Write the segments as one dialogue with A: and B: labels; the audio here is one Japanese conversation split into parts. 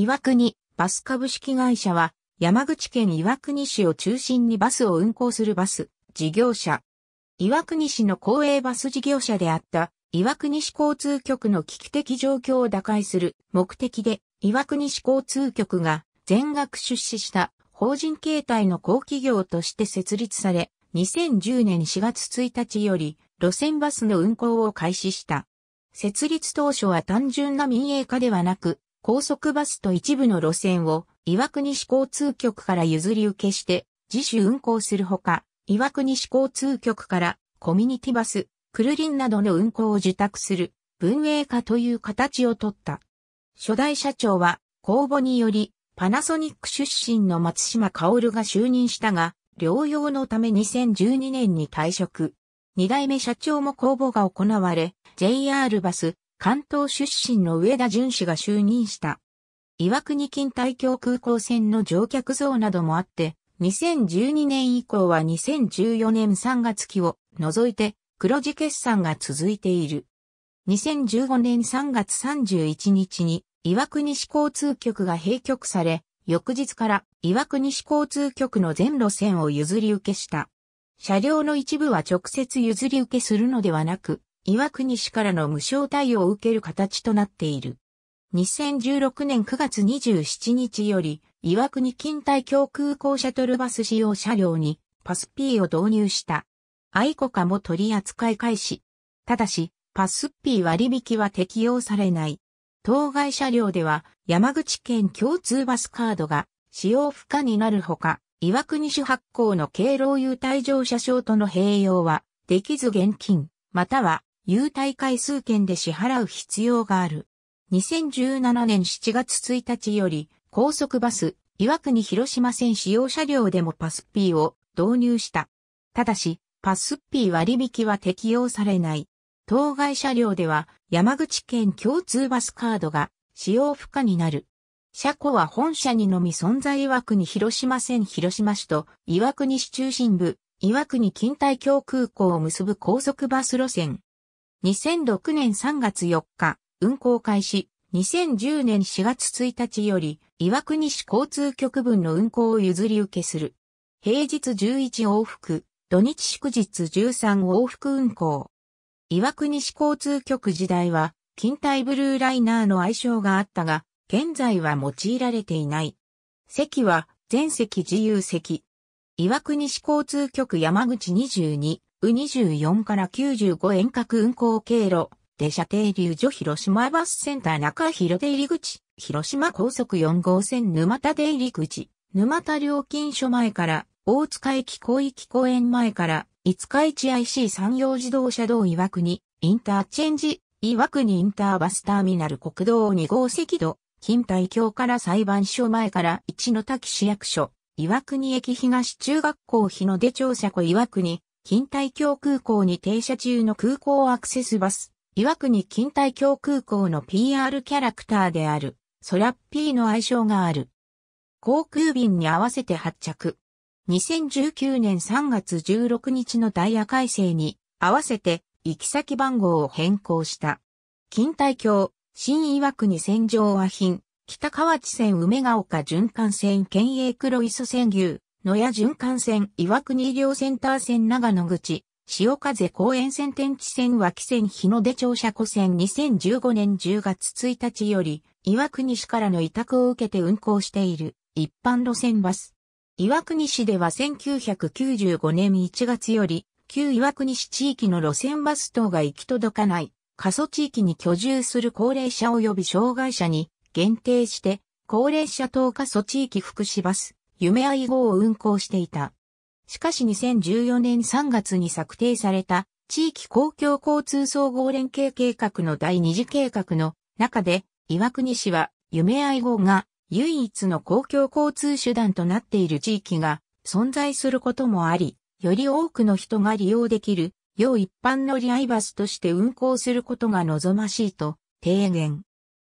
A: 岩国バス株式会社は山口県岩国市を中心にバスを運行するバス事業者。岩国市の公営バス事業者であった岩国市交通局の危機的状況を打開する目的で岩国市交通局が全額出資した法人形態の公企業として設立され2010年4月1日より路線バスの運行を開始した。設立当初は単純な民営化ではなく、高速バスと一部の路線を岩国市交通局から譲り受けして自主運行するほか、岩国市交通局からコミュニティバス、クルリンなどの運行を受託する文営化という形をとった。初代社長は公募によりパナソニック出身の松島薫が就任したが、療養のため2012年に退職。二代目社長も公募が行われ、JR バス、関東出身の上田淳氏が就任した。岩国近大京空港線の乗客増などもあって、2012年以降は2014年3月期を除いて黒字決算が続いている。2015年3月31日に岩国市交通局が閉局され、翌日から岩国市交通局の全路線を譲り受けした。車両の一部は直接譲り受けするのではなく、岩国市からの無償対応を受ける形となっている。2016年9月27日より、岩国近代共空港シャトルバス使用車両にパス P を導入した。愛国家も取り扱い開始。ただし、パス P 割引は適用されない。当該車両では山口県共通バスカードが使用不可になるほか、岩国市発行の敬老優待乗車証との併用は、できず現金、または優待回数券で支払う必要がある。2017年7月1日より、高速バス、岩国広島線使用車両でもパスピーを導入した。ただし、パスピー割引は適用されない。当該車両では山口県共通バスカードが使用不可になる。車庫は本社にのみ存在岩国広島線広島市と岩国市中心部、岩国近代京空港を結ぶ高速バス路線、2006年3月4日、運行開始、2010年4月1日より、岩国市交通局分の運行を譲り受けする。平日11往復、土日祝日13往復運行。岩国市交通局時代は、近代ブルーライナーの愛称があったが、現在は用いられていない。席は、全席自由席。岩国市交通局山口22、U24 から95遠隔運行経路で射停流所広島バスセンター中広出入り口、広島高速4号線沼田出入り口、沼田料金所前から大塚駅広域公園前から五日市 IC 産業自動車道岩国インターチェンジ岩国インターバスターミナル国道2号赤道、近代橋から裁判所前から一の滝市役所、岩国駅東中学校日の出庁舎庫岩国、近帯京空港に停車中の空港アクセスバス、岩国近帯京空港の PR キャラクターである、ソラッピーの愛称がある。航空便に合わせて発着。2019年3月16日のダイヤ改正に合わせて行き先番号を変更した。近帯京、新岩国線上和品、北河内線梅ヶ丘循環線県営黒磯線牛、野谷循環線、岩国医療センター線長野口、潮風公園線天気線脇線日の出庁舎湖線2015年10月1日より、岩国市からの委託を受けて運行している一般路線バス。岩国市では1995年1月より、旧岩国市地域の路線バス等が行き届かない、過疎地域に居住する高齢者及び障害者に限定して、高齢者等過疎地域福祉バス、夢愛号を運行していた。しかし2014年3月に策定された地域公共交通総合連携計画の第二次計画の中で、岩国市は夢愛号が唯一の公共交通手段となっている地域が存在することもあり、より多くの人が利用できる、要一般乗り合いバスとして運行することが望ましいと提言。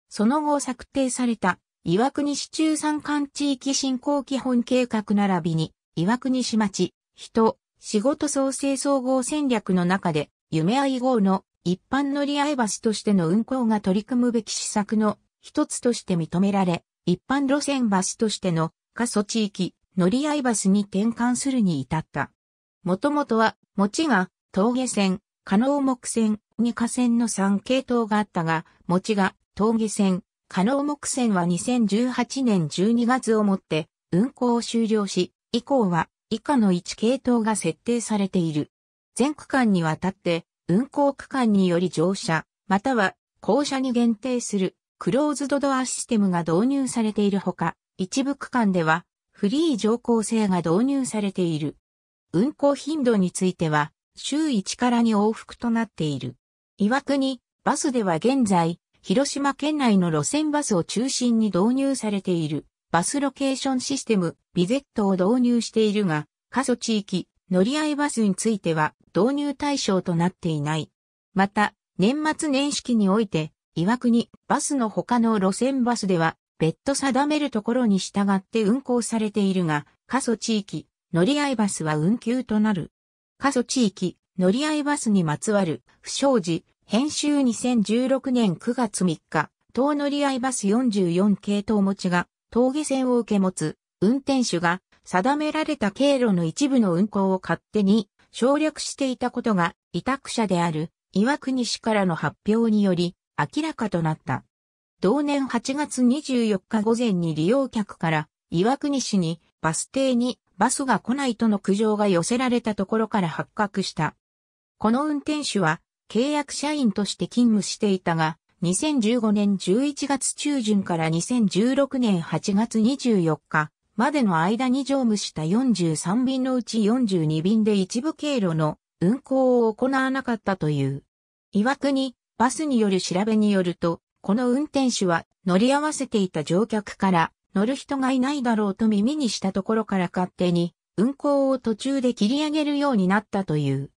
A: その後策定された岩国市中山間地域振興基本計画並びに、岩国市町、人、仕事創生総合戦略の中で、夢愛号の一般乗り合い橋としての運行が取り組むべき施策の一つとして認められ、一般路線バスとしての過疎地域、乗り合いバスに転換するに至った。もともとは、餅が峠線、加納木線、二河線の3系統があったが、餅が峠線、加納木線は2018年12月をもって運行を終了し、以降は以下の1系統が設定されている。全区間にわたって運行区間により乗車、または降車に限定するクローズドドアシステムが導入されているほか、一部区間ではフリー乗降制が導入されている。運行頻度については週1からに往復となっている。岩国、バスでは現在、広島県内の路線バスを中心に導入されている、バスロケーションシステム、ビゼットを導入しているが、過疎地域、乗り合いバスについては導入対象となっていない。また、年末年始期において、岩国バスの他の路線バスでは、別途定めるところに従って運行されているが、過疎地域、乗り合いバスは運休となる。過疎地域、乗り合いバスにまつわる不祥事、編集2016年9月3日、東乗り合いバス44系統持ちが、峠線を受け持つ、運転手が、定められた経路の一部の運行を勝手に省略していたことが、委託者である、岩国市からの発表により、明らかとなった。同年8月24日午前に利用客から、岩国市にバス停にバスが来ないとの苦情が寄せられたところから発覚した。この運転手は契約社員として勤務していたが、2015年11月中旬から2016年8月24日までの間に乗務した43便のうち42便で一部経路の運行を行わなかったという。曰くに、バスによる調べによると、この運転手は乗り合わせていた乗客から乗る人がいないだろうと耳にしたところから勝手に運行を途中で切り上げるようになったという。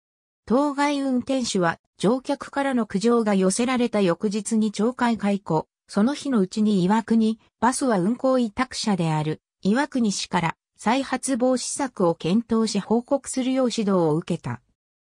A: 当該運転手は乗客からの苦情が寄せられた翌日に懲戒解雇、その日のうちに岩国、バスは運行委託者である岩国市から再発防止策を検討し報告するよう指導を受けた。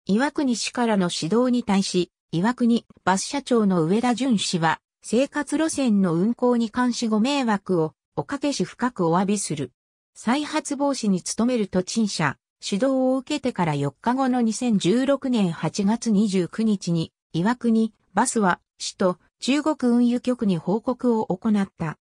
A: 岩国市からの指導に対し、岩国バス社長の上田淳氏は、生活路線の運行に関しご迷惑をおかけし深くお詫びする。再発防止に努める都陳謝、指導を受けてから4日後の2016年8月29日に、岩国、バスは、市と中国運輸局に報告を行った。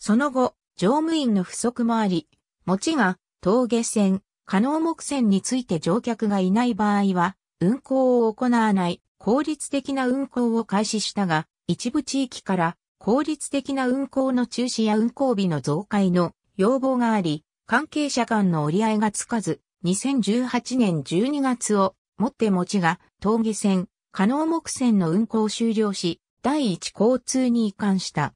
A: その後、乗務員の不足もあり、持ちが、峠線、加納木線について乗客がいない場合は、運行を行わない効率的な運行を開始したが、一部地域から効率的な運行の中止や運行日の増加の要望があり、関係者間の折り合いがつかず、2018年12月をもって持ちが、峠線、加納木線の運行終了し、第一交通に移管した。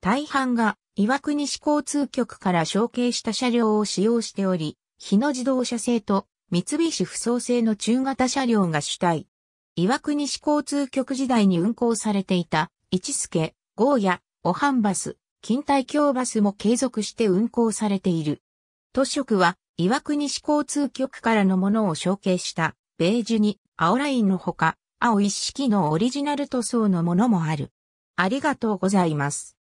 A: 大半が岩国市交通局から承継した車両を使用しており、日野自動車製と三菱不走製の中型車両が主体。岩国市交通局時代に運行されていた、市助、ゴーヤ、おはんバス、近代京バスも継続して運行されている。都職は岩国市交通局からのものを承継したベージュに青ラインのほか、青一式のオリジナル塗装のものもある。ありがとうございます。